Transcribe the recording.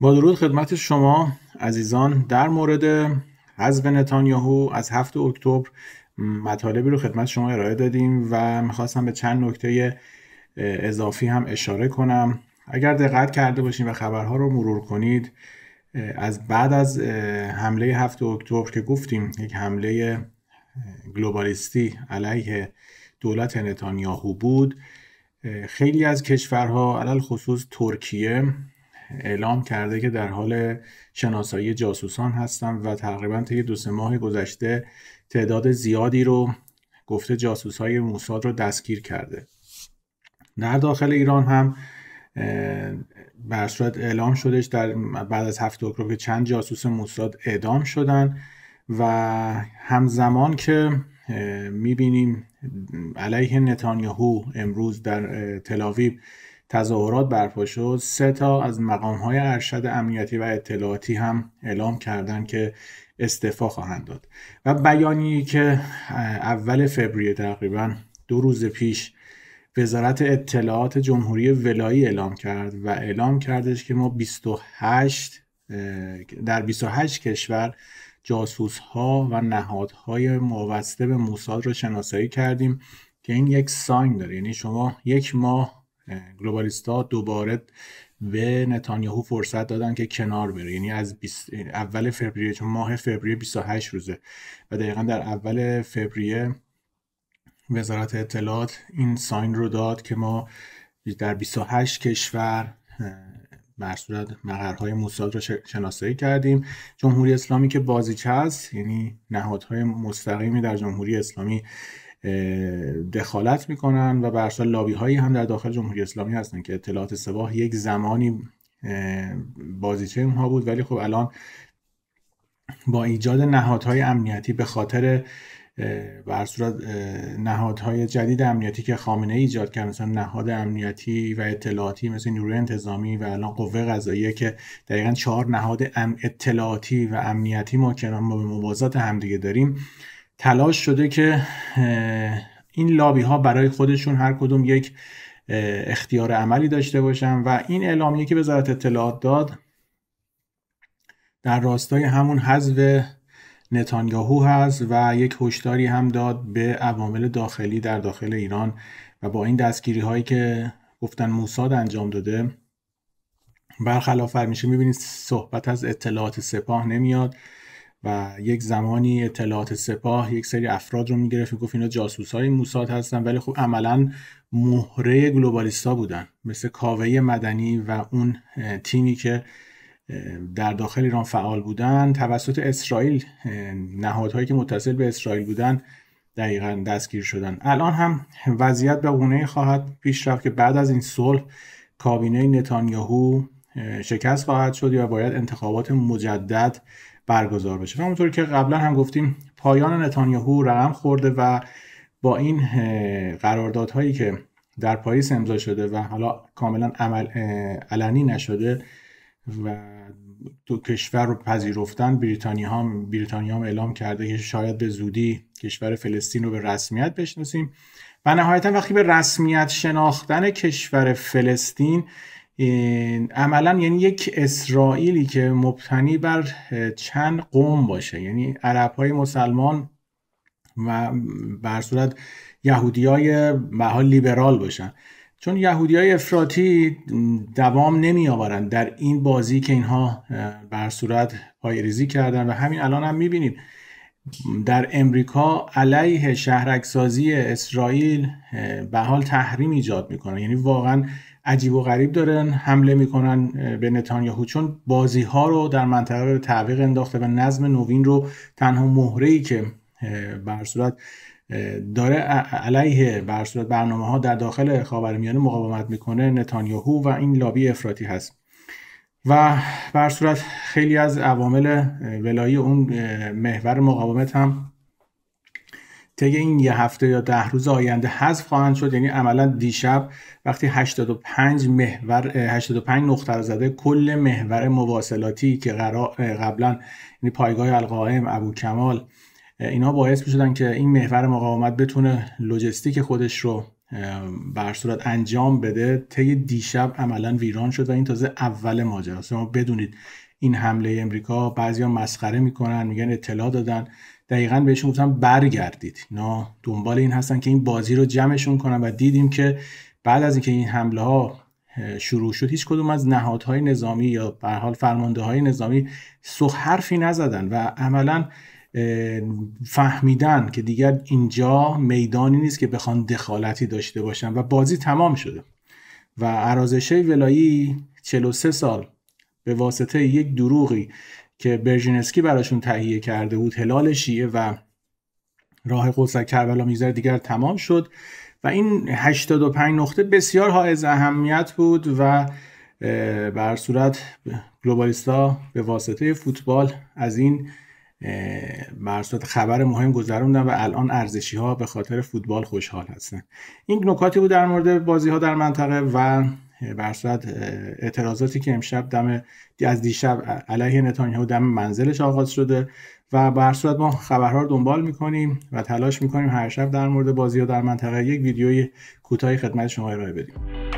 با درود خدمت شما عزیزان در مورد حزب نتانیاهو از هفت اکتبر مطالبی رو خدمت شما ارائه دادیم و میخواستم به چند نکته اضافی هم اشاره کنم اگر دقت کرده باشین و خبرها رو مرور کنید از بعد از حمله 7 اکتبر که گفتیم یک حمله گلوبالیستی علیه دولت نتانیاهو بود خیلی از کشورها علل خصوص ترکیه اعلام کرده که در حال شناسایی جاسوسان هستند و تقریبا طی دو سه ماه گذشته تعداد زیادی رو گفته جاسوس های موساد رو دستگیر کرده در داخل ایران هم برصورت اعلام شدش در بعد از هفت اکتبر که چند جاسوس موساد اعدام شدن و همزمان که میبینیم علیه نتانیاهو امروز در تلاویب تظاهرات برپا شد سه تا از های ارشد امنیتی و اطلاعاتی هم اعلام کردند که استعفا خواهند داد و بیانی که اول فوریه تقریبا دو روز پیش وزارت اطلاعات جمهوری ولایی اعلام کرد و اعلام کردش که ما 28 در 28 کشور جاسوس ها و نهادهای وابسته به موساد رو شناسایی کردیم که این یک ساین داره یعنی شما یک ماه گلوبالیستا دوباره به نتانیاهو فرصت دادن که کنار بره یعنی از اول فوریه چون ماه فوریه 28 روزه و دقیقا در اول فوریه وزارت اطلاعات این ساین رو داد که ما در 28 کشور صورت مقرهای موساد را شناسایی کردیم جمهوری اسلامی که بازیچه است یعنی نهادهای مستقیمی در جمهوری اسلامی دخالت میکنن و به لابی هایی هم در داخل جمهوری اسلامی هستن که اطلاعات سپاه یک زمانی بازیچه اونها بود ولی خب الان با ایجاد نهادهای امنیتی به خاطر بر صورت نهادهای جدید امنیتی که خامنه ایجاد کرد مثلا نهاد امنیتی و اطلاعاتی مثل نیروی انتظامی و الان قوه قضاییه که دقیقا چهار نهاد اطلاعاتی و امنیتی ما که ما به موازات همدیگه داریم تلاش شده که این لابی ها برای خودشون هر کدوم یک اختیار عملی داشته باشن و این اعلامیه که وزارت اطلاعات داد در راستای همون حذف نتانیاهو هست و یک هشداری هم داد به عوامل داخلی در داخل ایران و با این دستگیری هایی که گفتن موساد انجام داده برخلاف میشه میبینید صحبت از اطلاعات سپاه نمیاد و یک زمانی اطلاعات سپاه یک سری افراد رو میگرفت میگفت اینا جاسوس های موساد هستن ولی خب عملا مهره گلوبالیستا بودن مثل کاوه مدنی و اون تیمی که در داخل ایران فعال بودن توسط اسرائیل نهادهایی که متصل به اسرائیل بودن دقیقا دستگیر شدن الان هم وضعیت به گونه خواهد پیش رفت که بعد از این صلح کابینه نتانیاهو شکست خواهد شد یا باید انتخابات مجدد برگزار بشه همونطور که قبلا هم گفتیم پایان نتانیاهو رقم خورده و با این قراردادهایی که در پاریس امضا شده و حالا کاملا عمل علنی نشده و دو کشور رو پذیرفتن بریتانیا هم بریتانیا هم اعلام کرده که شاید به زودی کشور فلسطین رو به رسمیت بشناسیم و نهایتا وقتی به رسمیت شناختن کشور فلسطین عملا یعنی یک اسرائیلی که مبتنی بر چند قوم باشه یعنی عرب های مسلمان و بر صورت یهودی های لیبرال باشن چون یهودی های افراطی دوام نمی آورن در این بازی که اینها بر صورت پایریزی کردن و همین الان هم میبینیم در امریکا علیه شهرکسازی اسرائیل به حال تحریم ایجاد میکنن یعنی واقعا عجیب و غریب دارن حمله میکنن به نتانیاهو چون بازی ها رو در منطقه به تعویق انداخته و نظم نوین رو تنها مهره ای که بر صورت داره علیه بر صورت برنامه ها در داخل خاورمیانه مقاومت میکنه نتانیاهو و این لابی افراطی هست و بر صورت خیلی از عوامل ولایی اون محور مقاومت هم طی این یه هفته یا ده روز آینده حذف خواهند شد یعنی عملا دیشب وقتی 85 محور 85 نقطه رو زده کل محور مواصلاتی که قبلا یعنی پایگاه القائم ابو کمال اینا باعث می شدن که این محور مقاومت بتونه لوجستیک خودش رو بر صورت انجام بده طی دیشب عملا ویران شد و این تازه اول است شما بدونید این حمله امریکا بعضیا مسخره میکنن میگن اطلاع دادن دقیقا بهشون گفتم برگردید اینا دنبال این هستن که این بازی رو جمعشون کنن و دیدیم که بعد از اینکه این حمله ها شروع شد هیچ کدوم از نهادهای نظامی یا به حال فرمانده های نظامی سخ حرفی نزدن و عملا فهمیدن که دیگر اینجا میدانی نیست که بخوان دخالتی داشته باشن و بازی تمام شده و عرازشه ولایی 43 سال به واسطه یک دروغی که برژینسکی براشون تهیه کرده بود هلال شیعه و راه قدس کربلا میذاره دیگر تمام شد و این 85 نقطه بسیار حائز اهمیت بود و بر صورت گلوبالیستا به واسطه فوتبال از این بر خبر مهم گذروندن و الان ارزشی ها به خاطر فوتبال خوشحال هستن این نکاتی بود در مورد بازی ها در منطقه و برصورت اعتراضاتی که امشب دم از دیشب علیه نتانیاهو دم منزلش آغاز شده و به صورت ما خبرها رو دنبال میکنیم و تلاش میکنیم هر شب در مورد بازی ها در منطقه یک ویدیوی کوتاهی خدمت شما ارائه بدیم